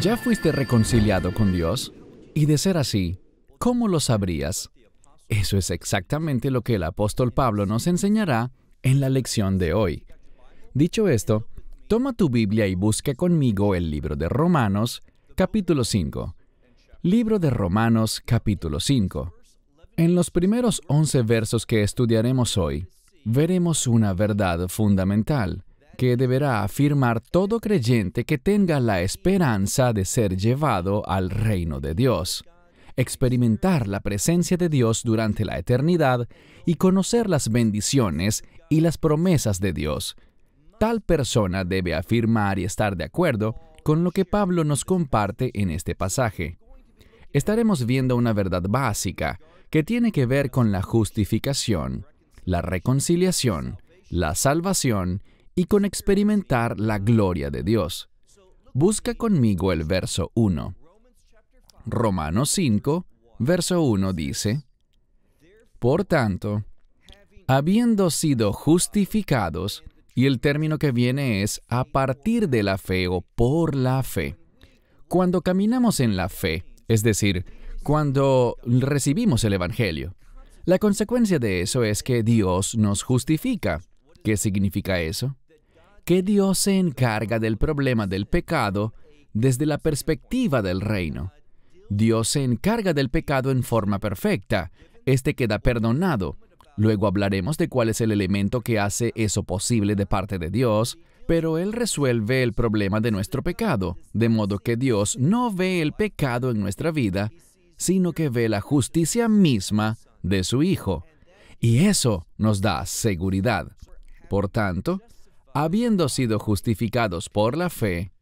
¿Ya fuiste reconciliado con Dios? Y de ser así, ¿cómo lo sabrías? Eso es exactamente lo que el apóstol Pablo nos enseñará en la lección de hoy. Dicho esto, toma tu Biblia y busca conmigo el libro de Romanos, capítulo 5. Libro de Romanos, capítulo 5. En los primeros 11 versos que estudiaremos hoy, veremos una verdad fundamental que deberá afirmar todo creyente que tenga la esperanza de ser llevado al reino de Dios, experimentar la presencia de Dios durante la eternidad y conocer las bendiciones y las promesas de Dios. Tal persona debe afirmar y estar de acuerdo con lo que Pablo nos comparte en este pasaje. Estaremos viendo una verdad básica que tiene que ver con la justificación, la reconciliación, la salvación y con experimentar la gloria de Dios. Busca conmigo el verso 1. Romanos 5, verso 1 dice, Por tanto, habiendo sido justificados, y el término que viene es a partir de la fe o por la fe. Cuando caminamos en la fe, es decir, cuando recibimos el Evangelio, la consecuencia de eso es que Dios nos justifica. ¿Qué significa eso? que Dios se encarga del problema del pecado desde la perspectiva del reino. Dios se encarga del pecado en forma perfecta. Este queda perdonado. Luego hablaremos de cuál es el elemento que hace eso posible de parte de Dios, pero Él resuelve el problema de nuestro pecado, de modo que Dios no ve el pecado en nuestra vida, sino que ve la justicia misma de su Hijo. Y eso nos da seguridad. Por tanto, habiendo sido justificados por la fe,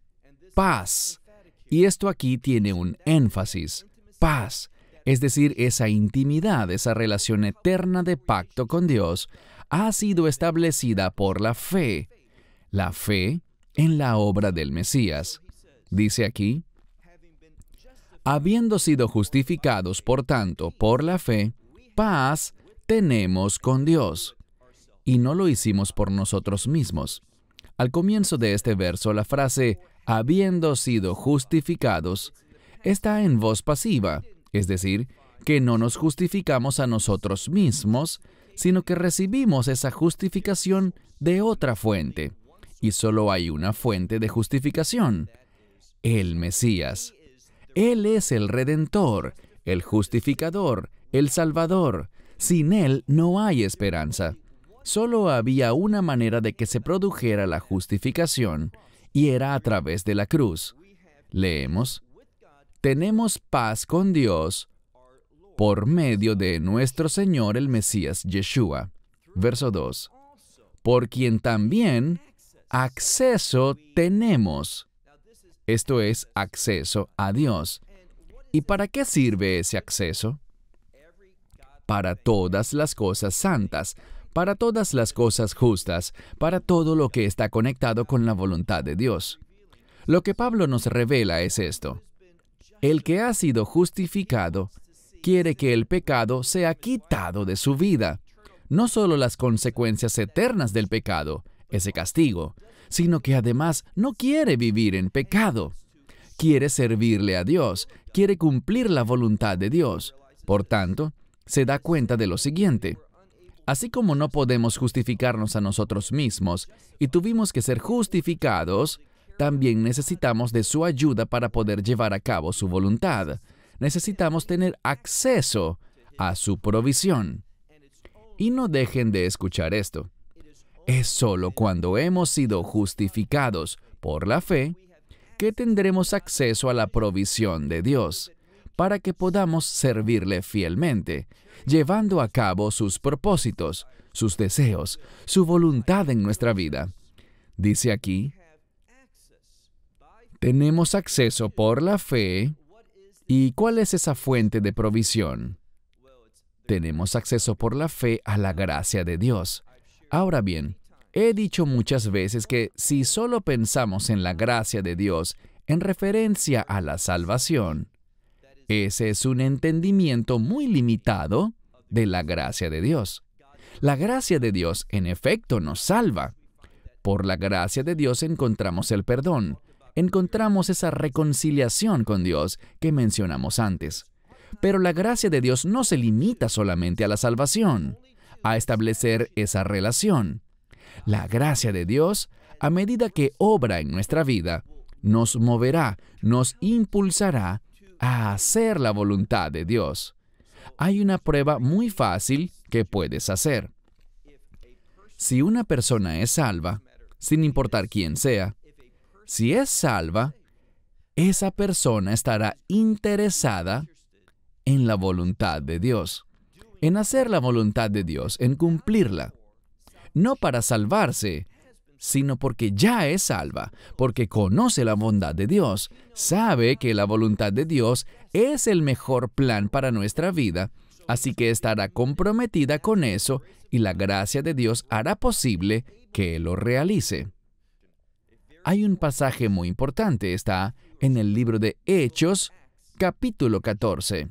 paz. Y esto aquí tiene un énfasis, paz, es decir, esa intimidad, esa relación eterna de pacto con Dios, ha sido establecida por la fe, la fe en la obra del Mesías. Dice aquí, habiendo sido justificados, por tanto, por la fe, paz tenemos con Dios y no lo hicimos por nosotros mismos. Al comienzo de este verso, la frase habiendo sido justificados está en voz pasiva, es decir, que no nos justificamos a nosotros mismos, sino que recibimos esa justificación de otra fuente. Y solo hay una fuente de justificación, el Mesías. Él es el Redentor, el Justificador, el Salvador. Sin Él no hay esperanza. Solo había una manera de que se produjera la justificación, y era a través de la cruz. Leemos, tenemos paz con Dios por medio de nuestro Señor el Mesías Yeshua. Verso 2. Por quien también acceso tenemos. Esto es acceso a Dios. ¿Y para qué sirve ese acceso? Para todas las cosas santas, para todas las cosas justas, para todo lo que está conectado con la voluntad de Dios. Lo que Pablo nos revela es esto. El que ha sido justificado quiere que el pecado sea quitado de su vida, no solo las consecuencias eternas del pecado, ese castigo, sino que además no quiere vivir en pecado. Quiere servirle a Dios, quiere cumplir la voluntad de Dios. Por tanto, se da cuenta de lo siguiente. Así como no podemos justificarnos a nosotros mismos y tuvimos que ser justificados, también necesitamos de su ayuda para poder llevar a cabo su voluntad. Necesitamos tener acceso a su provisión. Y no dejen de escuchar esto. Es sólo cuando hemos sido justificados por la fe que tendremos acceso a la provisión de Dios para que podamos servirle fielmente, llevando a cabo sus propósitos, sus deseos, su voluntad en nuestra vida. Dice aquí, tenemos acceso por la fe. ¿Y cuál es esa fuente de provisión? Tenemos acceso por la fe a la gracia de Dios. Ahora bien, he dicho muchas veces que si solo pensamos en la gracia de Dios en referencia a la salvación, ese es un entendimiento muy limitado de la gracia de Dios. La gracia de Dios, en efecto, nos salva. Por la gracia de Dios encontramos el perdón, encontramos esa reconciliación con Dios que mencionamos antes. Pero la gracia de Dios no se limita solamente a la salvación, a establecer esa relación. La gracia de Dios, a medida que obra en nuestra vida, nos moverá, nos impulsará a hacer la voluntad de Dios. Hay una prueba muy fácil que puedes hacer. Si una persona es salva, sin importar quién sea, si es salva, esa persona estará interesada en la voluntad de Dios, en hacer la voluntad de Dios, en cumplirla. No para salvarse, sino porque ya es salva, porque conoce la bondad de Dios, sabe que la voluntad de Dios es el mejor plan para nuestra vida, así que estará comprometida con eso y la gracia de Dios hará posible que lo realice. Hay un pasaje muy importante, está en el libro de Hechos, capítulo 14,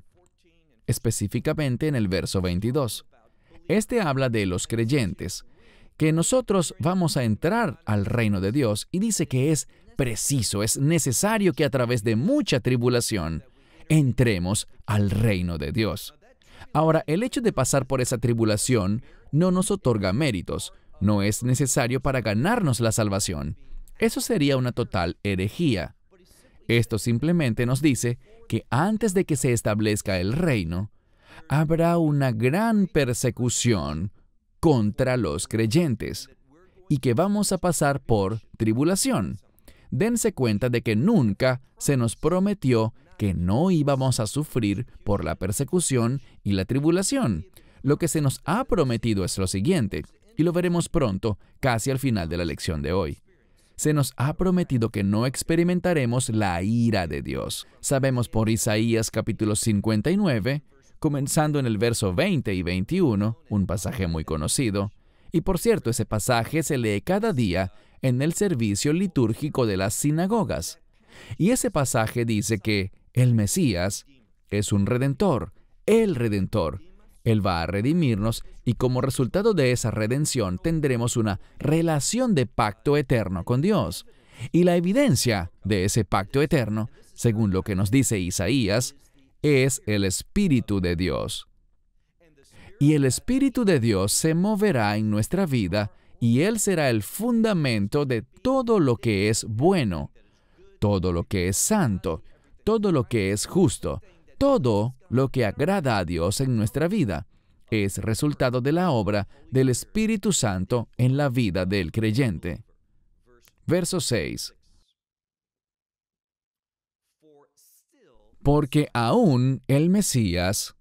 específicamente en el verso 22. Este habla de los creyentes, que nosotros vamos a entrar al reino de Dios y dice que es preciso, es necesario que a través de mucha tribulación entremos al reino de Dios. Ahora, el hecho de pasar por esa tribulación no nos otorga méritos, no es necesario para ganarnos la salvación. Eso sería una total herejía. Esto simplemente nos dice que antes de que se establezca el reino, habrá una gran persecución contra los creyentes y que vamos a pasar por tribulación. Dense cuenta de que nunca se nos prometió que no íbamos a sufrir por la persecución y la tribulación. Lo que se nos ha prometido es lo siguiente, y lo veremos pronto, casi al final de la lección de hoy. Se nos ha prometido que no experimentaremos la ira de Dios. Sabemos por Isaías capítulo 59 comenzando en el verso 20 y 21, un pasaje muy conocido, y por cierto, ese pasaje se lee cada día en el servicio litúrgico de las sinagogas. Y ese pasaje dice que el Mesías es un redentor, el redentor. Él va a redimirnos y como resultado de esa redención tendremos una relación de pacto eterno con Dios. Y la evidencia de ese pacto eterno, según lo que nos dice Isaías, es el Espíritu de Dios. Y el Espíritu de Dios se moverá en nuestra vida y Él será el fundamento de todo lo que es bueno, todo lo que es santo, todo lo que es justo, todo lo que agrada a Dios en nuestra vida. Es resultado de la obra del Espíritu Santo en la vida del creyente. Verso 6. Porque aún el Mesías,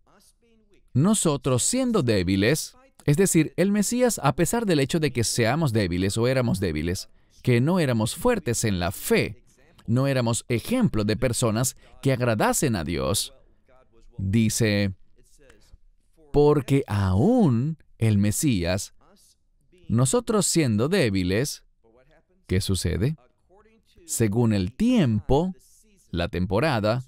nosotros siendo débiles, es decir, el Mesías, a pesar del hecho de que seamos débiles o éramos débiles, que no éramos fuertes en la fe, no éramos ejemplo de personas que agradasen a Dios, dice, porque aún el Mesías, nosotros siendo débiles, ¿qué sucede? Según el tiempo, la temporada,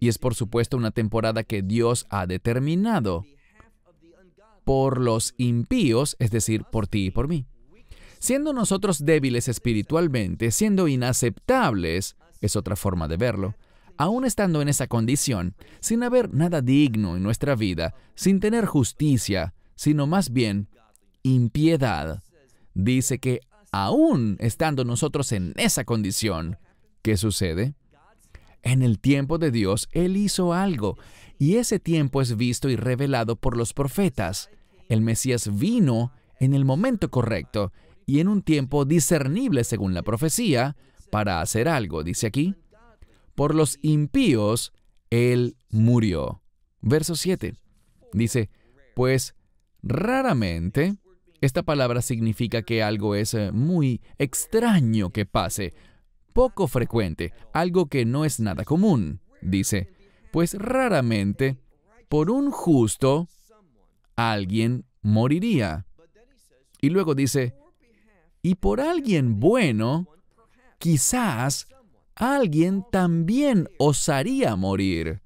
y es por supuesto una temporada que Dios ha determinado por los impíos, es decir, por ti y por mí. Siendo nosotros débiles espiritualmente, siendo inaceptables, es otra forma de verlo, aún estando en esa condición, sin haber nada digno en nuestra vida, sin tener justicia, sino más bien impiedad, dice que aún estando nosotros en esa condición, ¿qué sucede? En el tiempo de Dios, Él hizo algo, y ese tiempo es visto y revelado por los profetas. El Mesías vino en el momento correcto y en un tiempo discernible según la profecía para hacer algo, dice aquí. Por los impíos, Él murió. Verso 7. Dice, pues raramente esta palabra significa que algo es eh, muy extraño que pase, poco frecuente, algo que no es nada común. Dice, pues raramente por un justo alguien moriría. Y luego dice, y por alguien bueno, quizás alguien también osaría morir.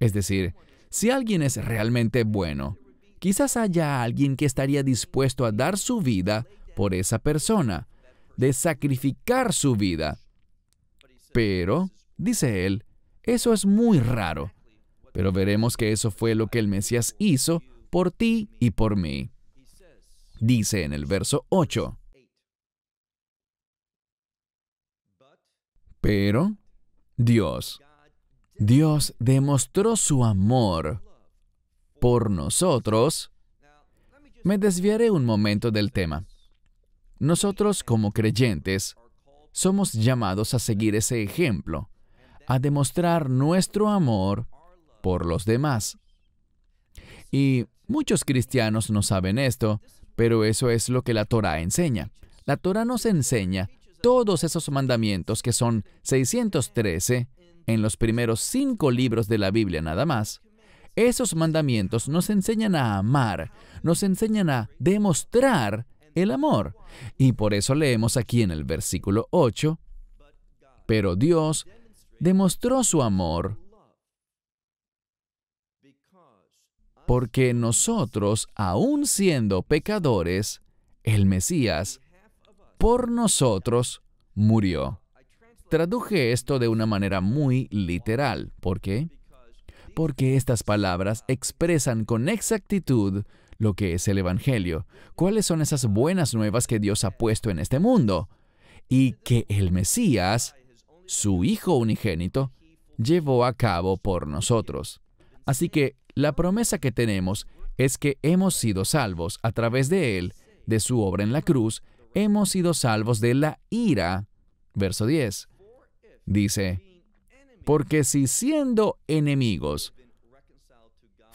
Es decir, si alguien es realmente bueno, quizás haya alguien que estaría dispuesto a dar su vida por esa persona, de sacrificar su vida pero, dice él, eso es muy raro. Pero veremos que eso fue lo que el Mesías hizo por ti y por mí. Dice en el verso 8. Pero Dios, Dios demostró su amor por nosotros. Me desviaré un momento del tema. Nosotros como creyentes somos llamados a seguir ese ejemplo, a demostrar nuestro amor por los demás. Y muchos cristianos no saben esto, pero eso es lo que la Torá enseña. La Torá nos enseña todos esos mandamientos que son 613 en los primeros cinco libros de la Biblia nada más. Esos mandamientos nos enseñan a amar, nos enseñan a demostrar el amor. Y por eso leemos aquí en el versículo 8, pero Dios demostró su amor porque nosotros, aún siendo pecadores, el Mesías, por nosotros, murió. Traduje esto de una manera muy literal. ¿Por qué? Porque estas palabras expresan con exactitud lo que es el Evangelio, cuáles son esas buenas nuevas que Dios ha puesto en este mundo, y que el Mesías, su Hijo unigénito, llevó a cabo por nosotros. Así que la promesa que tenemos es que hemos sido salvos a través de Él, de su obra en la cruz, hemos sido salvos de la ira. Verso 10. Dice, porque si siendo enemigos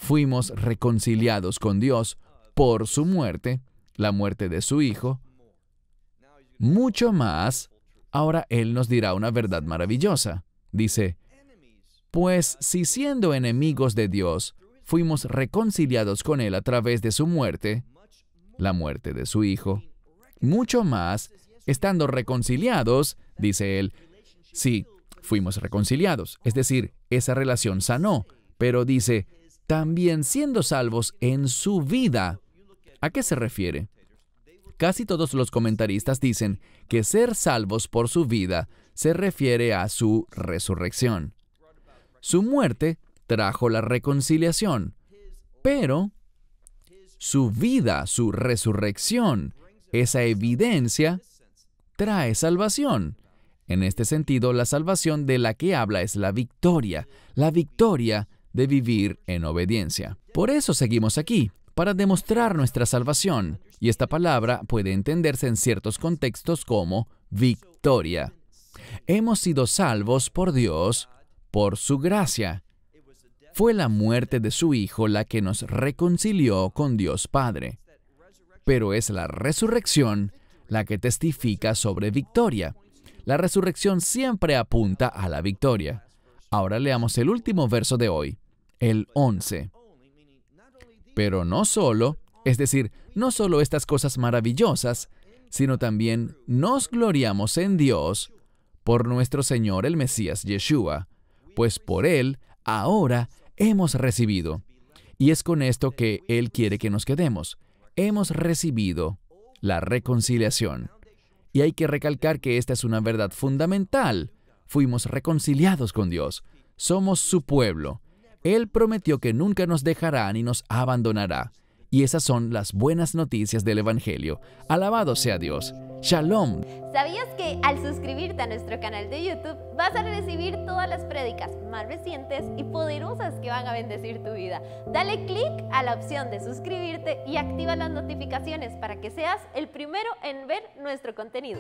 fuimos reconciliados con Dios por su muerte, la muerte de su Hijo, mucho más, ahora Él nos dirá una verdad maravillosa. Dice, pues si siendo enemigos de Dios, fuimos reconciliados con Él a través de su muerte, la muerte de su Hijo, mucho más, estando reconciliados, dice Él, sí, fuimos reconciliados, es decir, esa relación sanó, pero dice, también siendo salvos en su vida. ¿A qué se refiere? Casi todos los comentaristas dicen que ser salvos por su vida se refiere a su resurrección. Su muerte trajo la reconciliación, pero su vida, su resurrección, esa evidencia trae salvación. En este sentido, la salvación de la que habla es la victoria, la victoria de vivir en obediencia. Por eso seguimos aquí, para demostrar nuestra salvación, y esta palabra puede entenderse en ciertos contextos como victoria. Hemos sido salvos por Dios, por su gracia. Fue la muerte de su Hijo la que nos reconcilió con Dios Padre. Pero es la resurrección la que testifica sobre victoria. La resurrección siempre apunta a la victoria. Ahora leamos el último verso de hoy el 11. Pero no solo, es decir, no solo estas cosas maravillosas, sino también nos gloriamos en Dios por nuestro Señor el Mesías Yeshua, pues por Él ahora hemos recibido. Y es con esto que Él quiere que nos quedemos. Hemos recibido la reconciliación. Y hay que recalcar que esta es una verdad fundamental. Fuimos reconciliados con Dios. Somos su pueblo. Él prometió que nunca nos dejará ni nos abandonará. Y esas son las buenas noticias del Evangelio. Alabado sea Dios. Shalom. ¿Sabías que al suscribirte a nuestro canal de YouTube vas a recibir todas las prédicas más recientes y poderosas que van a bendecir tu vida? Dale clic a la opción de suscribirte y activa las notificaciones para que seas el primero en ver nuestro contenido.